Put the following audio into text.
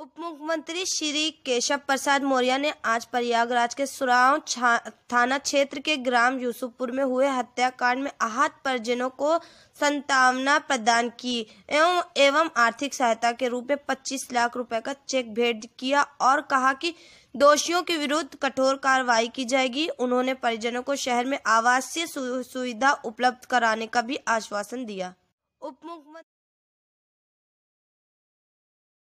उप मुख्यमंत्री श्री केशव प्रसाद मौर्य ने आज प्रयागराज के सुराव थाना क्षेत्र के ग्राम यूसुफपुर में हुए हत्याकांड में आहत परिजनों को संतावना प्रदान की एवं एवं आर्थिक सहायता के रूप में 25 लाख रुपए का चेक भेंट किया और कहा कि दोषियों के विरुद्ध कठोर कार्रवाई की जाएगी उन्होंने परिजनों को शहर में आवासीय सुविधा उपलब्ध कराने का भी आश्वासन दिया उप